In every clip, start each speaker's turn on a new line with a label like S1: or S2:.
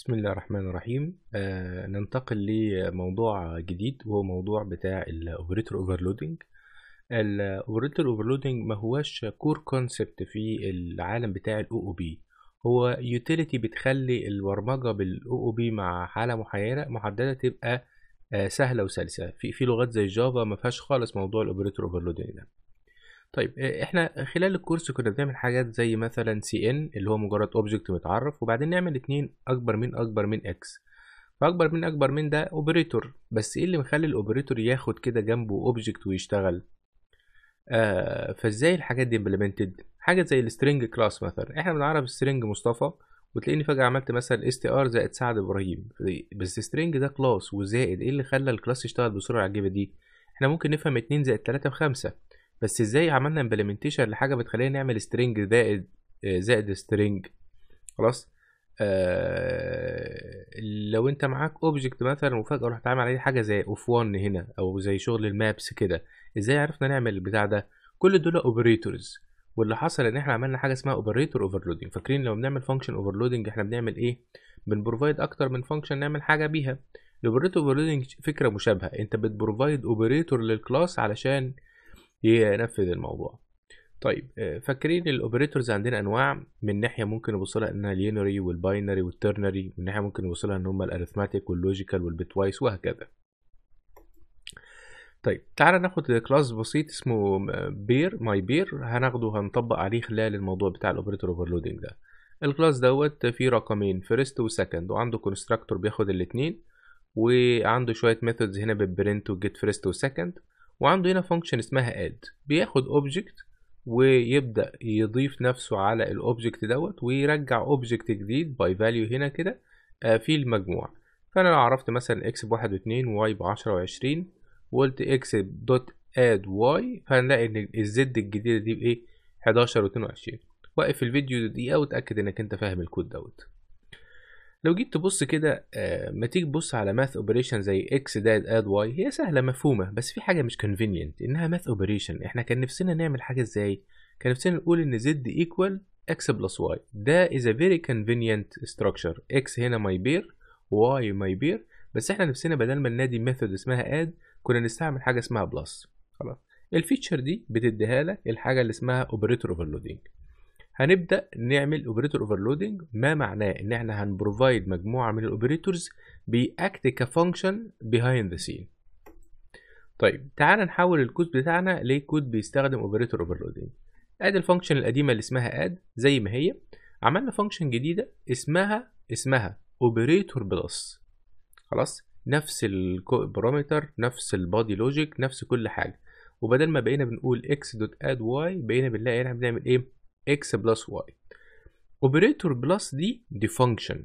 S1: بسم الله الرحمن الرحيم آه ننتقل لموضوع جديد وهو موضوع بتاع الاوبريتور اوفرلودنج الاوبريتور اوفرلودنج ما هوش كور كونسبت في العالم بتاع الاو او بي هو يوتيليتي بتخلي البرمجه بالاو او بي مع حاله محيره محدده تبقى آه سهله وسلسه في في لغات زي جافا ما فيهاش خالص موضوع الاوبريتور اوفرلودنج ده طيب آه، احنا خلال الكورس كنا بنعمل حاجات زي مثلا سي ان اللي هو مجرد اوبجكت متعرف وبعدين نعمل اتنين اكبر من اكبر من اكس فاكبر من اكبر من ده اوبريتور بس ايه اللي مخلي الاوبريتور ياخد كده جنبه اوبجكت ويشتغل آه فازاي الحاجات دي امبلمنتد حاجه زي السترنج كلاس مثلا احنا بنعرف السترنج مصطفى وتلاقيني فجاه عملت مثلا اس تي ار زائد سعد ابراهيم بس السترنج ده كلاس وزائد ايه اللي خلى الكلاس يشتغل بسرعه العجيبه دي احنا ممكن نفهم 2 زائد 3 بخمسة بس ازاي عملنا امبلمنتيشن لحاجه بتخلينا نعمل سترينج زائد آه، زائد سترينج خلاص آه لو انت معاك اوبجكت مثلا وفجاه رحت عامل عليه حاجه زي اوف 1 هنا او زي شغل المابس كده ازاي عرفنا نعمل البتاع ده كل دول اوبريتورز واللي حصل ان احنا عملنا حاجه اسمها اوبريتور اوفرلودنج فاكرين لو بنعمل فانكشن اوفرلودنج احنا بنعمل ايه بنبروفايد اكتر من فانكشن نعمل حاجه بيها الاوبريتور اوفرلودنج فكره مشابهه انت بتبروفايد اوبريتور للكلاس علشان ينفذ الموضوع طيب آه، فاكرين الاوبريتورز عندنا انواع من ناحيه ممكن نبص لها انها الينري والباينري والترنري من ناحيه ممكن نبص لها ان هم الاريثماتيك واللوجيكال والبيتوايس وهكذا طيب تعالى ناخد كلاس بسيط اسمه بير ماي بير هناخده هنطبق عليه خلال الموضوع بتاع الاوبريتور اوفرلودنج ده الكلاس دوت فيه رقمين فيرست وسكند وعنده كونستراكتور بياخد الاثنين وعنده شويه ميثودز هنا بالبرنت وجيت فيرست وسكند وعنده هنا فانكشن اسمها اد بياخد اوبجكت ويبدا يضيف نفسه على الاوبجكت دوت ويرجع اوبجكت جديد باي فاليو هنا كده آه، في المجموع فانا لو عرفت مثلا اكس ب1 و2 واي ب10 و20 وقلت اكس دوت اد واي فهنلاقي ان الزد الجديده دي بايه 11 و22 وقف الفيديو دقيقه وتاكد انك انت فاهم الكود دوت لو جيت تبص كده آه، ما تيجي تبص على ماث اوبريشن زي اكس داد اد واي هي سهله مفهومه بس في حاجه مش كونفينينت انها ماث اوبريشن احنا كان نفسنا نعمل حاجه ازاي كان نفسنا نقول ان زد ايكوال اكس بلس واي ده از ا فيري كونفينينت ستراكشر اكس هنا ماي بير واي ماي بير بس احنا نفسنا بدل ما ننادي ميثود اسمها اد كنا نستعمل حاجه اسمها بلس خلاص الفيتشر دي بتديها لك الحاجه اللي اسمها اوبريتور اوفرلودينج هنبدا نعمل اوبريتور اوفرلودنج ما معناه ان احنا هنبروفايد مجموعه من الاوبريتورز بيأكت كفانكشن بيهايند ذا سين طيب تعال نحول الكود بتاعنا لكود بيستخدم اوبريتور اوفرلودنج ادي الفانكشن القديمه اللي اسمها اد زي ما هي عملنا فانكشن جديده اسمها اسمها اوبريتور بلس خلاص نفس البارامتر نفس البادي لوجيك نفس كل حاجه وبدل ما بقينا بنقول x دوت اد واي بقينا بنلاقي احنا بنعمل ايه x بلس y اوبريتور بلس دي دي فانكشن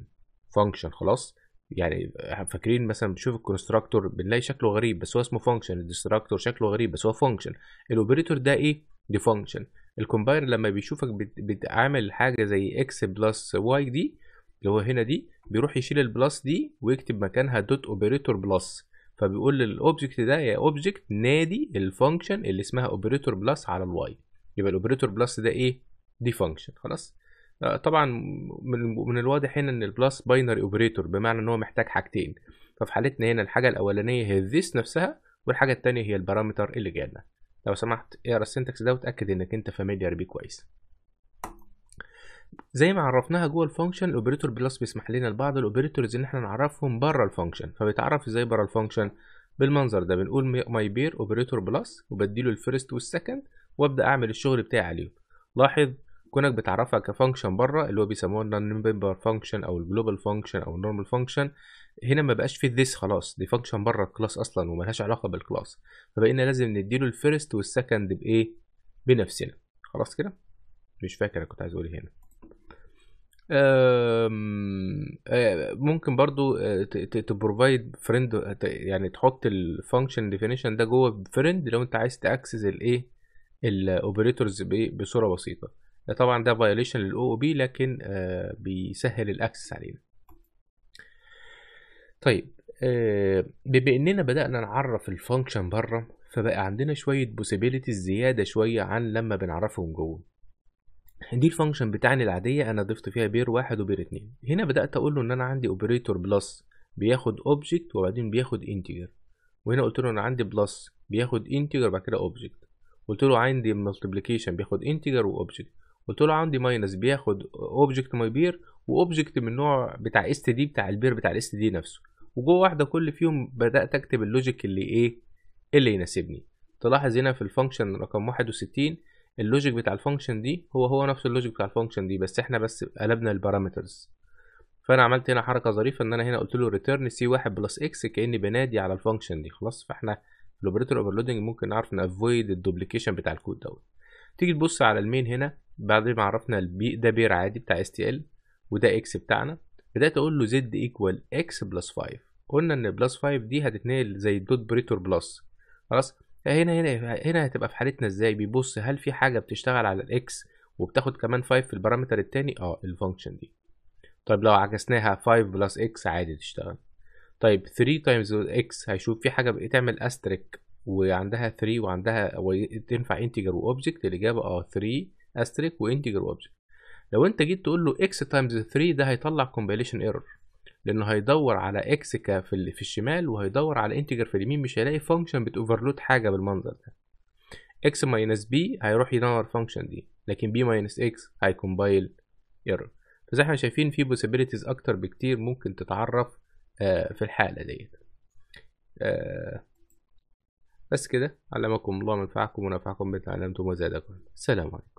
S1: فانكشن خلاص يعني فاكرين مثلا بنشوف الكونستراكتور بنلاقي شكله غريب بس هو اسمه فانكشن الديستراكتور شكله غريب بس هو فانكشن الاوبريتور ده ايه دي فانكشن الكومباينر لما بيشوفك بتعمل حاجه زي x بلس y دي اللي هو هنا دي بيروح يشيل البلس دي ويكتب مكانها دوت اوبريتور بلس فبيقول للاوبجكت ده يا اوبجكت نادي الفانكشن اللي اسمها اوبريتور بلس على الواي يبقى الاوبريتور بلس ده ايه دي فانكشن خلاص آه، طبعا من الواضح هنا ان البلس باينري اوبريتور بمعنى ان هو محتاج حاجتين ففي حالتنا هنا الحاجه الاولانيه هي ذيس نفسها والحاجه الثانيه هي البارامتر اللي لنا لو سمحت اقرا السنتكس ده وتاكد انك انت فاميليار بيه كويس زي ما عرفناها جوه الفانكشن الاوبريتور بلس بيسمح لنا لبعض الاوبريتورز ان احنا نعرفهم بره الفانكشن فبيتعرف ازاي بره الفانكشن بالمنظر ده بنقول ماي بير اوبريتور بلس وبديله الفيرست والسكند وابدا اعمل الشغل بتاعي عليهم لاحظ كونك بتعرفها كفانكشن بره اللي هو بيسموه النون ممبر فانكشن او الجلوبال فانكشن او النورمال فانكشن هنا ما بقاش فيه ذس خلاص دي فانكشن بره الكلاس اصلا وملهاش علاقه بالكلاس فبقينا لازم نديله الفيرست والسكند بايه بنفسنا خلاص كده مش فاكر انا كنت عايز اقول إيه هنا آه، ممكن برضو آه، تبروفايد فريند يعني تحط الفانكشن ديفينيشن ده جوه فريند لو انت عايز تاكسس الايه الاوبريتورز بصوره بسيطه طبعا ده فايوليشن للاو او بي لكن آه بيسهل الاكسس علينا طيب آه بما اننا بدانا نعرف الفانكشن بره فبقى عندنا شويه بوسيبيليتيز زياده شويه عن لما بنعرفهم جوه دي الفانكشن بتاعنا العادية أنا ضفت فيها بير واحد وبير اتنين هنا بدأت أقول له إن أنا عندي أوبريتور بلس بياخد أوبجكت وبعدين بياخد انتجر وهنا قلت له أنا عندي بلس بياخد انتجر وبعد كده أوبجكت قلت له عندي ملتبليكيشن بياخد انتجر وأوبجكت قلت له عندي ماينس بياخد اوبجكت ماي بير واوبجكت من نوع بتاع اس تي دي بتاع البير بتاع الاس دي نفسه وجوه واحده كل فيهم بدات اكتب اللوجيك اللي إيه،, ايه اللي يناسبني تلاحظ هنا في الفانكشن رقم 61 اللوجيك بتاع الفانكشن دي هو هو نفس اللوجيك بتاع الفانكشن دي بس احنا بس قلبنا البارامترز فانا عملت هنا حركه ظريفه ان انا هنا قلت له ريتيرن سي 1 بلس اكس كاني بنادي على الفانكشن دي خلاص فاحنا الاوبريتور اوفرلودنج ممكن نعرف نافويد الدوبليكيشن بتاع الكود دوت تيجي تبص على المين هنا بعد ما عرفنا البي ده بير عادي بتاع اس تي ال وده اكس بتاعنا بدات اقول له زد ايكوال اكس بلس 5 قلنا ان بلس 5 دي هتتنقل زي الدوت بريتور بلس خلاص هنا هنا هنا هتبقى في حالتنا ازاي بيبص هل في حاجه بتشتغل على الاكس وبتاخد كمان 5 في البارامتر الثاني اه الفانكشن دي طيب لو عكسناها 5 بلس اكس عادي تشتغل طيب 3 تايمز اكس هيشوف في حاجه بتعمل استريك وعندها 3 وعندها تنفع انتجر واوبجكت الاجابه اه 3 استريك وانتجر اوبجكت لو انت جيت تقول له اكس تايمز 3 ده هيطلع كومبيليشن ايرور لانه هيدور على اكس ك في, في الشمال وهيدور على انتجر في اليمين مش هيلاقي فانكشن بتوفرلود حاجه بالمنظر ده اكس ماينس بي هيروح ينور فانكشن دي لكن بي ماينس اكس هيكمبايل ايرور فزي احنا شايفين في بوسيبيليتيز اكتر بكتير ممكن تتعرف آه في الحاله ديت آه بس كده علمكم الله منفعكم ونفعكم بما علمتم وزادكم سلام عليكم